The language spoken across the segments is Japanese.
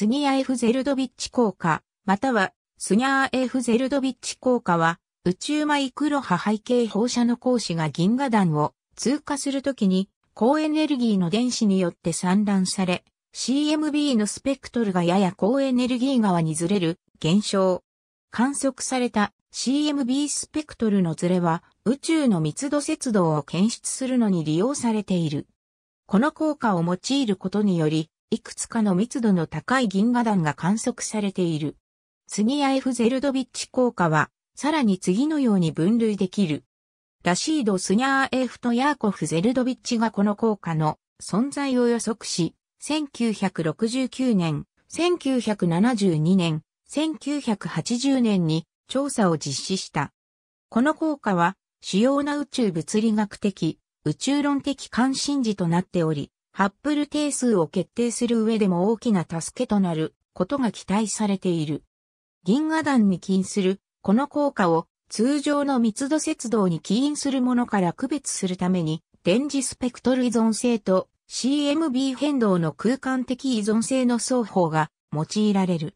スニア・ F・ ゼルドビッチ効果、またはスニャー・ F・ ゼルドビッチ効果は、宇宙マイクロ波背景放射の光子が銀河団を通過するときに、高エネルギーの電子によって散乱され、CMB のスペクトルがやや高エネルギー側にずれる現象。観測された CMB スペクトルのずれは宇宙の密度節度を検出するのに利用されている。この効果を用いることによりいくつかの密度の高い銀河団が観測されている。次や F ゼルドビッチ効果は、さらに次のように分類できる。ラシード・スニャーエフとヤーコフ・ゼルドビッチがこの効果の存在を予測し、1969年、1972年、1980年に調査を実施した。この効果は主要な宇宙物理学的、宇宙論的関心事となっており、ハッブル定数を決定する上でも大きな助けとなることが期待されている。銀河団に起因するこの効果を通常の密度節動に起因するものから区別するために電磁スペクトル依存性と CMB 変動の空間的依存性の双方が用いられる。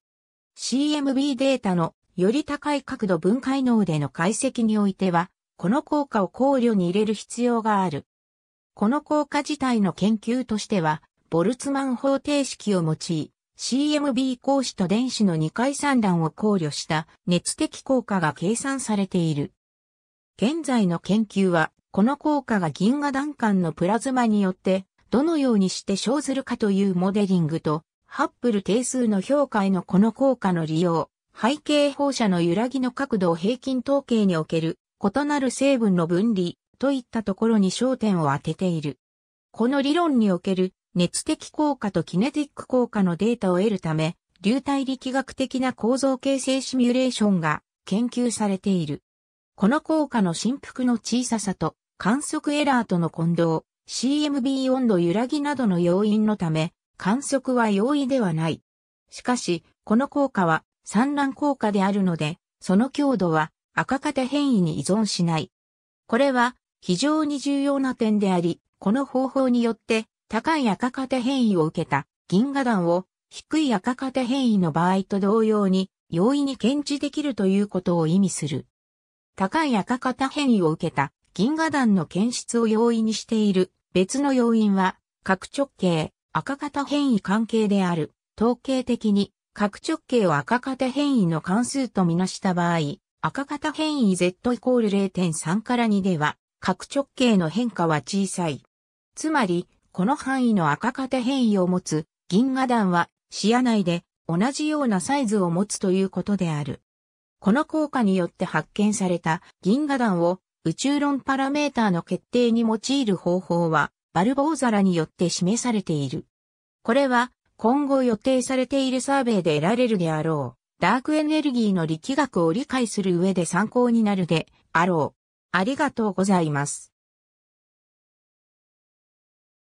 CMB データのより高い角度分解能での解析においては、この効果を考慮に入れる必要がある。この効果自体の研究としては、ボルツマン方程式を用い、CMB 光子と電子の2回散乱を考慮した熱的効果が計算されている。現在の研究は、この効果が銀河弾間のプラズマによって、どのようにして生ずるかというモデリングと、ハッブル定数の評価へのこの効果の利用、背景放射の揺らぎの角度を平均統計における異なる成分の分離、といったところに焦点を当てている。この理論における熱的効果とキネティック効果のデータを得るため、流体力学的な構造形成シミュレーションが研究されている。この効果の振幅の小ささと観測エラーとの混同、CMB 温度揺らぎなどの要因のため、観測は容易ではない。しかし、この効果は産卵効果であるので、その強度は赤型変異に依存しない。これは非常に重要な点であり、この方法によって高い赤型変異を受けた銀河団を低い赤型変異の場合と同様に容易に検知できるということを意味する。高い赤型変異を受けた銀河団の検出を容易にしている別の要因は核直径赤型変異関係である。統計的に核直径を赤型変異の関数とみなした場合、赤型変異 Z イコール0.3から2では角直径の変化は小さい。つまり、この範囲の赤型変異を持つ銀河団は視野内で同じようなサイズを持つということである。この効果によって発見された銀河団を宇宙論パラメーターの決定に用いる方法はバルボーザラによって示されている。これは今後予定されているサーベイで得られるであろう。ダークエネルギーの力学を理解する上で参考になるであろう。ありがとうございます。